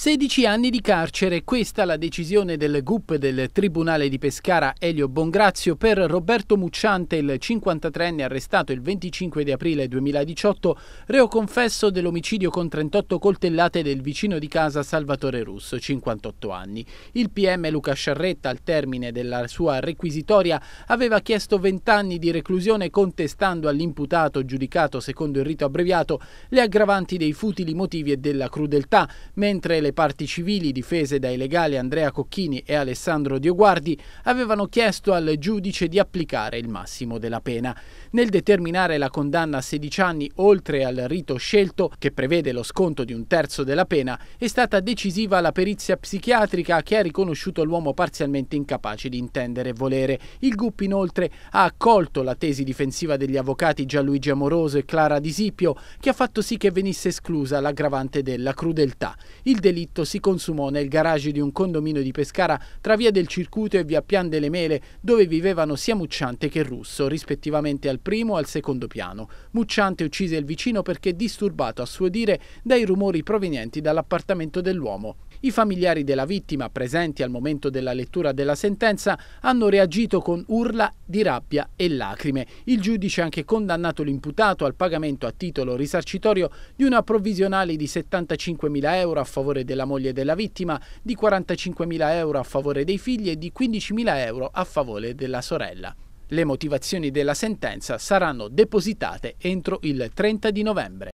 16 anni di carcere, questa la decisione del GUP del Tribunale di Pescara Elio Bongrazio per Roberto Mucciante, il 53enne arrestato il 25 di aprile 2018, reo confesso dell'omicidio con 38 coltellate del vicino di casa Salvatore Russo, 58 anni. Il PM Luca Sciarretta, al termine della sua requisitoria, aveva chiesto 20 anni di reclusione contestando all'imputato, giudicato secondo il rito abbreviato, le aggravanti dei futili motivi e della crudeltà, mentre le le parti civili difese dai legali Andrea Cocchini e Alessandro Dioguardi avevano chiesto al giudice di applicare il massimo della pena. Nel determinare la condanna a 16 anni oltre al rito scelto, che prevede lo sconto di un terzo della pena, è stata decisiva la perizia psichiatrica che ha riconosciuto l'uomo parzialmente incapace di intendere e volere. Il GUP inoltre ha accolto la tesi difensiva degli avvocati Gianluigi Amoroso e Clara Disipio che ha fatto sì che venisse esclusa l'aggravante della crudeltà. Il delitto si consumò nel garage di un condominio di Pescara tra via del Circuito e via Pian delle Mele, dove vivevano sia Mucciante che Russo, rispettivamente al primo e al secondo piano. Mucciante uccise il vicino perché disturbato, a suo dire, dai rumori provenienti dall'appartamento dell'uomo. I familiari della vittima, presenti al momento della lettura della sentenza, hanno reagito con urla di rabbia e lacrime. Il giudice ha anche condannato l'imputato al pagamento a titolo risarcitorio di una provvisionale di 75.000 euro a favore della moglie della vittima, di 45.000 euro a favore dei figli e di 15.000 euro a favore della sorella. Le motivazioni della sentenza saranno depositate entro il 30 di novembre.